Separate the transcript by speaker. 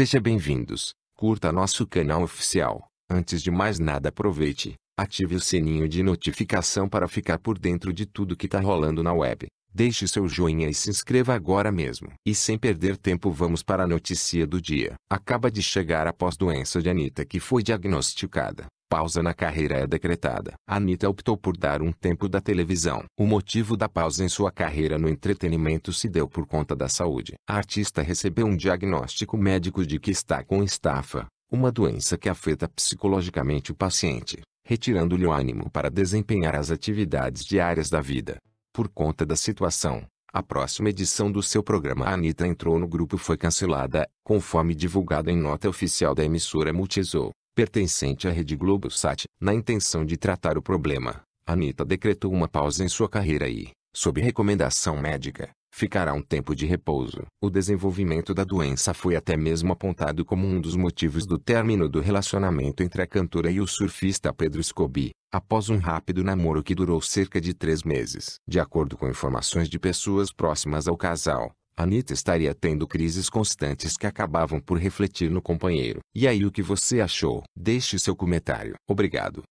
Speaker 1: Seja bem-vindos, curta nosso canal oficial. Antes de mais nada aproveite, ative o sininho de notificação para ficar por dentro de tudo que tá rolando na web. Deixe seu joinha e se inscreva agora mesmo. E sem perder tempo vamos para a notícia do dia. Acaba de chegar pós doença de Anitta que foi diagnosticada pausa na carreira é decretada. Anitta optou por dar um tempo da televisão. O motivo da pausa em sua carreira no entretenimento se deu por conta da saúde. A artista recebeu um diagnóstico médico de que está com estafa, uma doença que afeta psicologicamente o paciente, retirando-lhe o ânimo para desempenhar as atividades diárias da vida. Por conta da situação, a próxima edição do seu programa Anita Anitta entrou no grupo foi cancelada, conforme divulgado em nota oficial da emissora Multizou pertencente à Rede Globosat, na intenção de tratar o problema, Anitta decretou uma pausa em sua carreira e, sob recomendação médica, ficará um tempo de repouso. O desenvolvimento da doença foi até mesmo apontado como um dos motivos do término do relacionamento entre a cantora e o surfista Pedro Scobie, após um rápido namoro que durou cerca de três meses. De acordo com informações de pessoas próximas ao casal, Anitta estaria tendo crises constantes que acabavam por refletir no companheiro. E aí o que você achou? Deixe seu comentário. Obrigado.